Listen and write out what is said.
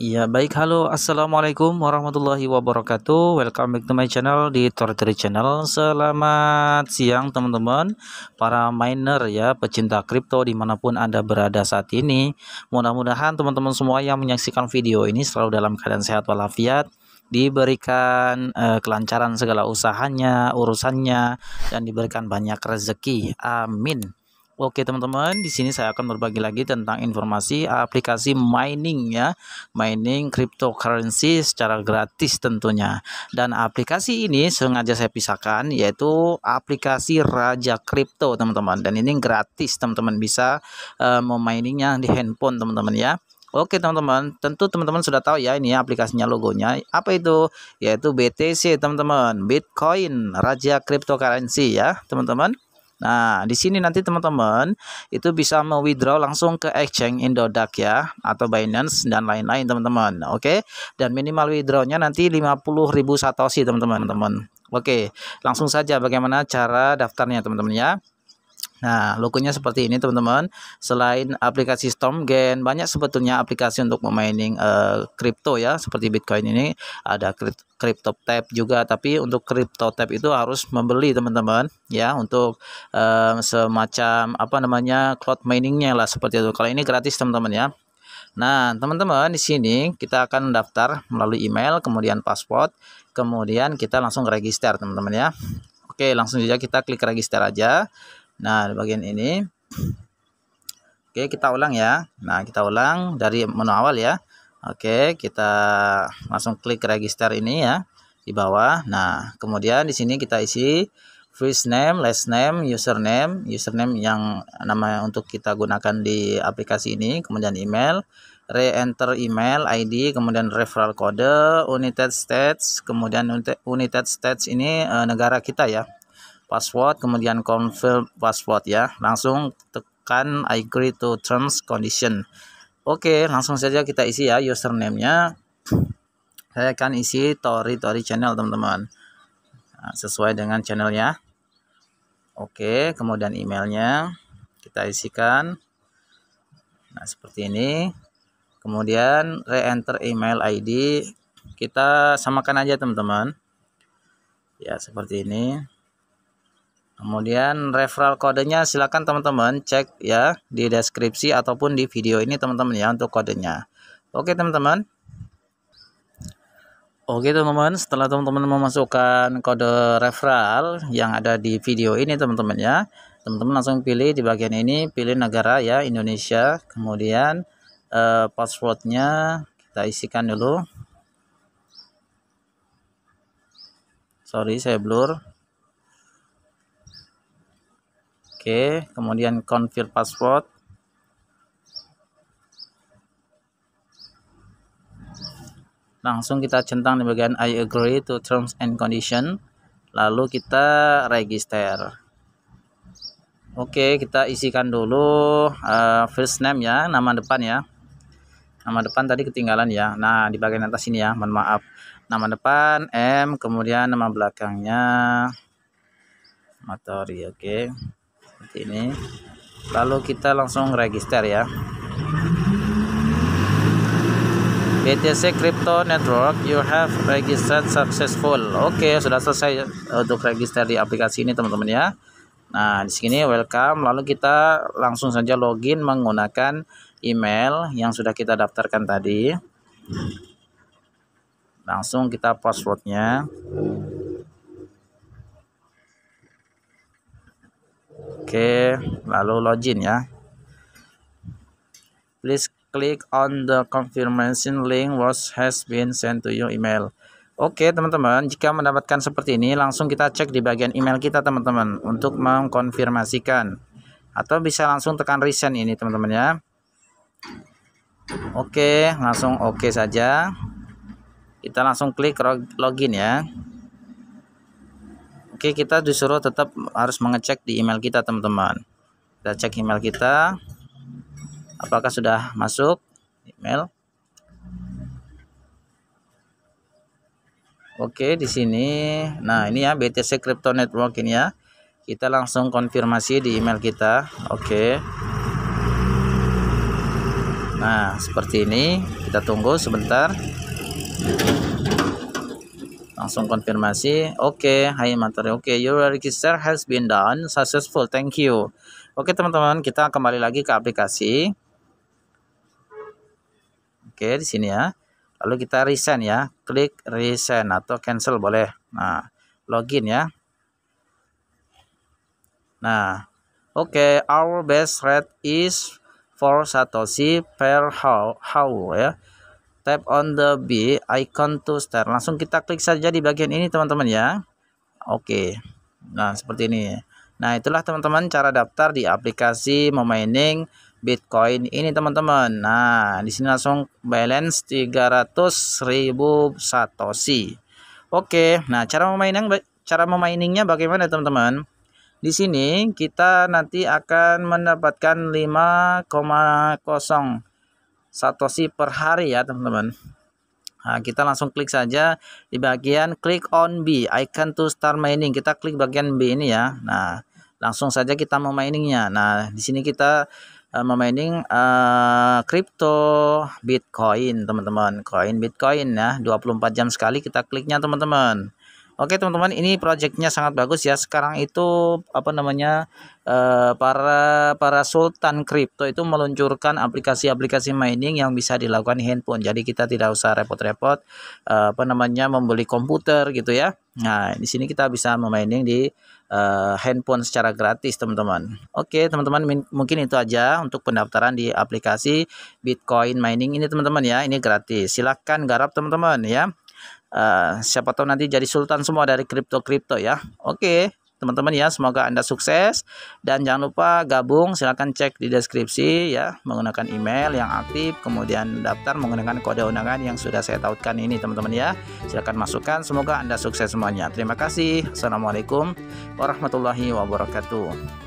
Ya baik halo assalamualaikum warahmatullahi wabarakatuh Welcome back to my channel di Torturi channel Selamat siang teman-teman Para miner ya pecinta kripto dimanapun anda berada saat ini Mudah-mudahan teman-teman semua yang menyaksikan video ini selalu dalam keadaan sehat walafiat diberikan eh, kelancaran segala usahanya, urusannya, dan diberikan banyak rezeki. Amin. Oke teman-teman, di sini saya akan berbagi lagi tentang informasi aplikasi mining ya, mining cryptocurrency secara gratis tentunya. Dan aplikasi ini sengaja saya pisahkan yaitu aplikasi Raja Crypto teman-teman. Dan ini gratis teman-teman bisa uh, meminingnya di handphone teman-teman ya. Oke teman-teman, tentu teman-teman sudah tahu ya ini aplikasinya logonya. Apa itu? Yaitu BTC teman-teman, Bitcoin Raja Cryptocurrency ya teman-teman. Nah, di sini nanti teman-teman itu bisa mewithdraw langsung ke exchange Indodax ya atau Binance dan lain-lain teman-teman. Oke. Dan minimal withdrawnya nanti 50.000 Satoshi teman-teman. teman. Oke, langsung saja bagaimana cara daftarnya teman-teman ya. Nah, logonya seperti ini teman-teman. Selain aplikasi Storm Gen, banyak sebetulnya aplikasi untuk memining eh, kripto uh, ya, seperti Bitcoin ini ada crypto tab juga, tapi untuk crypto tab itu harus membeli teman-teman ya untuk uh, semacam apa namanya cloud miningnya lah seperti itu. Kalau ini gratis teman-teman ya. Nah, teman-teman di sini kita akan daftar melalui email, kemudian password, kemudian kita langsung register teman-teman ya. Oke, langsung saja kita klik register aja. Nah, di bagian ini. Oke, kita ulang ya. Nah, kita ulang dari menu awal ya. Oke, kita langsung klik register ini ya di bawah. Nah, kemudian di sini kita isi first name, last name, username, username yang nama untuk kita gunakan di aplikasi ini, kemudian email, re-enter email, ID, kemudian referral kode, United States, kemudian United States ini eh, negara kita ya password kemudian confirm password ya langsung tekan I agree to terms condition oke langsung saja kita isi ya username nya saya akan isi tori tori channel teman-teman nah, sesuai dengan channelnya oke okay, kemudian emailnya kita isikan nah seperti ini kemudian re-enter email ID kita samakan aja teman-teman ya seperti ini Kemudian referral kodenya silakan teman-teman cek ya di deskripsi ataupun di video ini teman-teman ya untuk kodenya. Oke teman-teman. Oke teman-teman, setelah teman-teman memasukkan kode referral yang ada di video ini teman-teman ya. Teman-teman langsung pilih di bagian ini, pilih negara ya Indonesia. Kemudian eh, passwordnya kita isikan dulu. Sorry saya blur. Oke, kemudian confirm password. Langsung kita centang di bagian I agree to terms and condition. Lalu kita register. Oke, kita isikan dulu uh, first name ya, nama depan ya. Nama depan tadi ketinggalan ya. Nah, di bagian atas ini ya, mohon maaf. Nama depan M, kemudian nama belakangnya Matori, oke. Okay seperti ini lalu kita langsung register ya BTC Crypto Network you have registered successful oke okay, sudah selesai untuk register di aplikasi ini teman-teman ya Nah, di sini welcome. Lalu kita langsung saja login menggunakan email yang sudah kita daftarkan tadi. Langsung kita passwordnya. Oke, lalu login ya. Please click on the confirmation link which has been sent to your email. Oke teman-teman, jika mendapatkan seperti ini langsung kita cek di bagian email kita teman-teman untuk mengkonfirmasikan. Atau bisa langsung tekan resend ini teman-teman ya. Oke, langsung oke okay saja. Kita langsung klik login ya. Oke, kita disuruh tetap harus mengecek di email kita, teman-teman. Kita cek email kita. Apakah sudah masuk email? Oke, di sini. Nah, ini ya BTC Crypto Network ini ya. Kita langsung konfirmasi di email kita. Oke. Nah, seperti ini. Kita tunggu sebentar langsung konfirmasi oke okay, hai materi oke okay, your register has been done successful thank you oke okay, teman-teman kita kembali lagi ke aplikasi oke okay, di sini ya lalu kita resign ya klik resign atau cancel boleh nah login ya nah oke okay, our best rate is for satoshi per how how ya tap on the B icon to start langsung kita klik saja di bagian ini teman-teman ya oke nah seperti ini nah itulah teman-teman cara daftar di aplikasi memining Bitcoin ini teman-teman nah di sini langsung balance 300.000 satoshi oke nah cara memining cara meminingnya bagaimana teman-teman di sini kita nanti akan mendapatkan 5,0 satoshi per hari ya teman-teman Nah, kita langsung klik saja di bagian klik on B icon to start mining. Kita klik bagian B ini ya. Nah, langsung saja kita mau miningnya. Nah, di sini kita uh, uh, crypto Bitcoin, teman-teman. Koin Bitcoin ya, 24 jam sekali kita kliknya, teman-teman. Oke teman-teman, ini projectnya sangat bagus ya. Sekarang itu apa namanya eh, para para sultan kripto itu meluncurkan aplikasi-aplikasi mining yang bisa dilakukan handphone. Jadi kita tidak usah repot-repot eh, apa namanya membeli komputer gitu ya. Nah, di sini kita bisa memining di uh, handphone secara gratis, teman-teman. Oke, teman-teman, mungkin itu aja untuk pendaftaran di aplikasi Bitcoin Mining ini, teman-teman ya. Ini gratis. Silahkan garap, teman-teman ya. Eh, siapa tahu nanti jadi sultan semua dari kripto-kripto ya. Oke, teman-teman ya, semoga Anda sukses dan jangan lupa gabung silahkan cek di deskripsi ya menggunakan email yang aktif kemudian daftar menggunakan kode undangan yang sudah saya tautkan ini teman-teman ya. Silahkan masukkan, semoga Anda sukses semuanya. Terima kasih. Assalamualaikum warahmatullahi wabarakatuh.